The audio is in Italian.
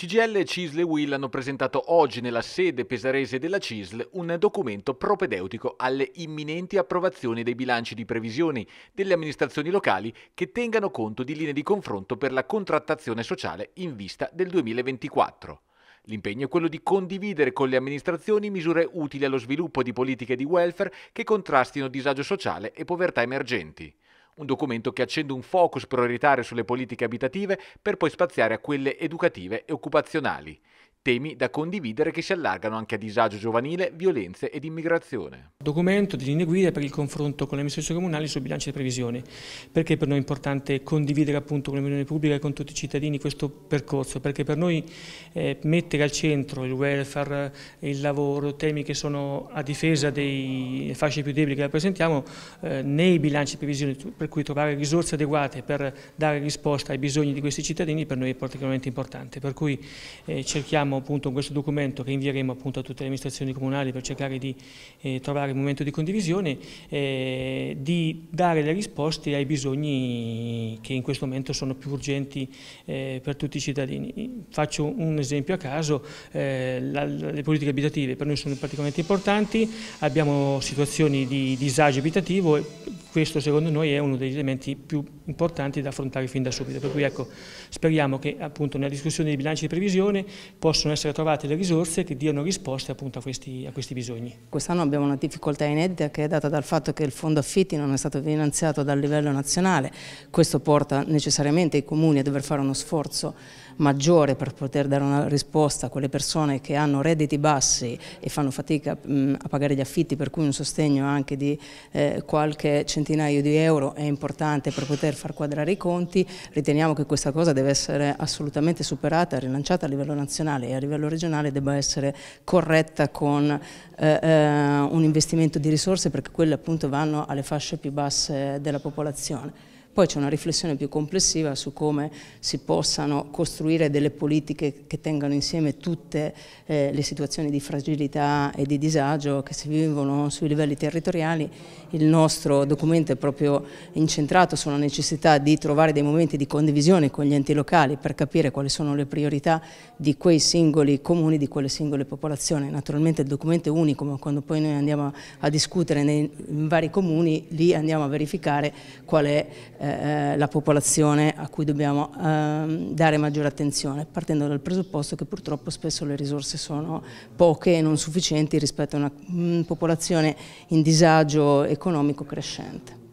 CGL e Cisle Will hanno presentato oggi nella sede pesarese della CISL un documento propedeutico alle imminenti approvazioni dei bilanci di previsioni delle amministrazioni locali che tengano conto di linee di confronto per la contrattazione sociale in vista del 2024. L'impegno è quello di condividere con le amministrazioni misure utili allo sviluppo di politiche di welfare che contrastino disagio sociale e povertà emergenti un documento che accende un focus prioritario sulle politiche abitative per poi spaziare a quelle educative e occupazionali temi da condividere che si allargano anche a disagio giovanile, violenze ed immigrazione. Documento di linee guida per il confronto con le amministrazioni comunali sul bilancio di previsione, perché per noi è importante condividere appunto con l'Unione pubblica e con tutti i cittadini questo percorso, perché per noi eh, mettere al centro il welfare, il lavoro, temi che sono a difesa dei fasce più deboli che rappresentiamo, eh, nei bilanci di previsione, per cui trovare risorse adeguate per dare risposta ai bisogni di questi cittadini per noi è particolarmente importante, per cui eh, cerchiamo appunto questo documento che invieremo appunto a tutte le amministrazioni comunali per cercare di eh, trovare un momento di condivisione, eh, di dare le risposte ai bisogni che in questo momento sono più urgenti eh, per tutti i cittadini. Faccio un esempio a caso, eh, la, le politiche abitative per noi sono particolarmente importanti, abbiamo situazioni di disagio abitativo e questo secondo noi è uno degli elementi più importanti importanti da affrontare fin da subito. Per cui ecco, speriamo che appunto nella discussione dei bilanci di previsione possano essere trovate le risorse che diano risposte appunto a questi, a questi bisogni. Quest'anno abbiamo una difficoltà inedita che è data dal fatto che il fondo affitti non è stato finanziato dal livello nazionale, questo porta necessariamente i comuni a dover fare uno sforzo maggiore per poter dare una risposta a quelle persone che hanno redditi bassi e fanno fatica a pagare gli affitti, per cui un sostegno anche di eh, qualche centinaio di euro è importante per poter far quadrare i conti, riteniamo che questa cosa deve essere assolutamente superata, rilanciata a livello nazionale e a livello regionale debba essere corretta con eh, eh un investimento di risorse perché quelle appunto vanno alle fasce più basse della popolazione. Poi c'è una riflessione più complessiva su come si possano costruire delle politiche che tengano insieme tutte eh, le situazioni di fragilità e di disagio che si vivono sui livelli territoriali. Il nostro documento è proprio incentrato sulla necessità di trovare dei momenti di condivisione con gli enti locali per capire quali sono le priorità di quei singoli comuni, di quelle singole popolazioni. Naturalmente il documento è unico, ma quando poi noi andiamo a discutere nei, in vari comuni, lì andiamo a verificare qual è eh, la popolazione a cui dobbiamo eh, dare maggiore attenzione, partendo dal presupposto che purtroppo spesso le risorse sono poche e non sufficienti rispetto a una mh, mm, popolazione in disagio economico crescente.